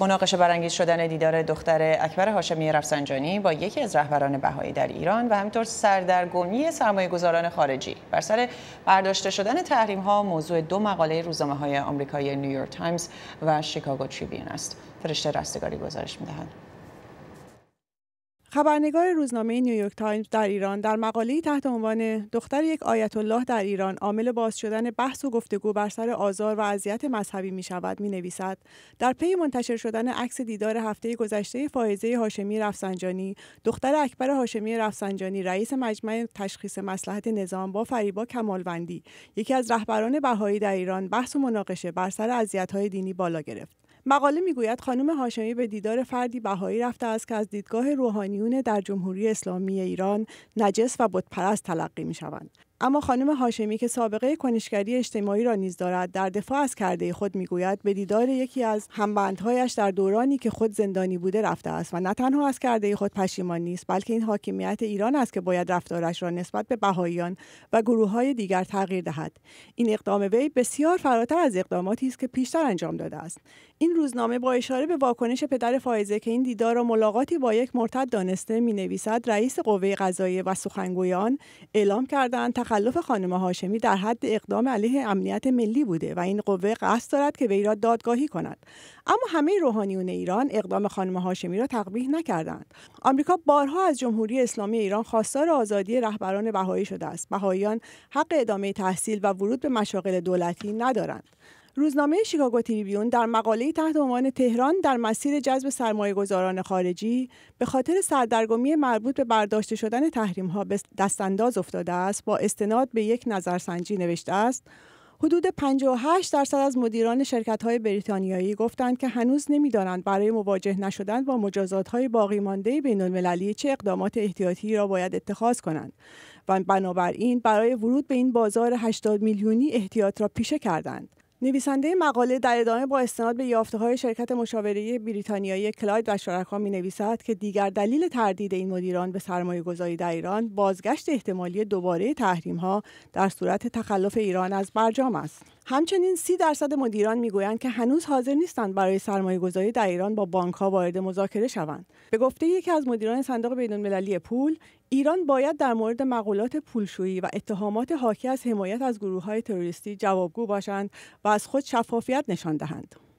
مناقشه برانگیز شدن دیدار دختر اکبر هاشمی رفسنجانی با یکی از رهبران بهایی در ایران و همینطور سردرگمی سرمایه گذاران خارجی بر سر برداشته شدن تحریم ها موضوع دو مقاله روزنامه های آمریکایی نیویورک تایمز و شیکاگو تریبیون است فرشته رستگاری گزارش میدهد خبرنگار روزنامه نیویورک تایمز در ایران در مقاله تحت عنوان دختر یک آیت الله در ایران عامل باز شدن بحث و گفتگو بر سر آزار و اذیت مذهبی می شود می نویسد در پی منتشر شدن عکس دیدار هفته گذشته فائزه هاشمی رفسنجانی دختر اکبر هاشمی رفسنجانی رئیس مجمع تشخیص مسلحت نظام با فریبا کمالوندی یکی از رهبران بهایی در ایران بحث و مناقشه بر سر اذیت‌های دینی بالا گرفت مقاله میگوید خانم هاشمی به دیدار فردی بهایی رفته است که از دیدگاه روحانیون در جمهوری اسلامی ایران نجس و بتپرست تلقی می شوند. اما خانم هاشمی که سابقه کنشگری اجتماعی را نیز دارد در دفاع از کرده خود میگوید به دیدار یکی از همبندهایش در دورانی که خود زندانی بوده رفته است و نه تنها از کرده خود پشیمان نیست بلکه این حاکمیت ایران است که باید رفتارش را نسبت به بهاییان و گروه های دیگر تغییر دهد این اقدام وی بسیار فراتر از اقداماتی است که پیشتر انجام داده است این روزنامه با اشاره به واکنش پدر فائزه که این دیدار را ملاقاتی با یک مرتد دانسته می نویسد رئیس قوه قضاییه و سخنگویان اعلام کردند تخلف خانم هاشمی در حد اقدام علیه امنیت ملی بوده و این قوه قصد دارد که وی را دادگاهی کند اما همه روحانیون ایران اقدام خانم هاشمی را تقبیح نکردند آمریکا بارها از جمهوری اسلامی ایران خواستار آزادی رهبران بهایی شده است بهاییان حق ادامه تحصیل و ورود به مشاغل دولتی ندارند روزنامه شیکاگو تریبیون در مقاله تحت عنوان تهران در مسیر جذب سرمایه گذاران خارجی به خاطر سردرگمی مربوط به برداشته شدن تحریم ها به دستانداز افتاده است با استناد به یک نظرسنجی نوشته است حدود 58 درصد از مدیران شرکت های بریتانیایی گفتند که هنوز نمیدانند برای مواجه نشدن با مجازات های باقی مانده بین المللی چه اقدامات احتیاطی را باید اتخاذ کنند و بنابراین برای ورود به این بازار 80 میلیونی احتیاط را پیشه کردند. نویسنده مقاله در ادامه با استناد به های شرکت مشاوره بریتانیایی کلاید و شرکا می نویسد که دیگر دلیل تردید این مدیران به سرمایه گذاری در ایران بازگشت احتمالی دوباره تحریم ها در صورت تخلف ایران از برجام است. همچنین سی درصد مدیران میگویند که هنوز حاضر نیستند برای سرمایه گذاری در ایران با بانک ها وارد مذاکره شوند. به گفته یکی از مدیران صندوق بین پول، ایران باید در مورد مقولات پولشویی و اتهامات حاکی از حمایت از های تروریستی جوابگو باشند و از خود شفافیت نشان دهند.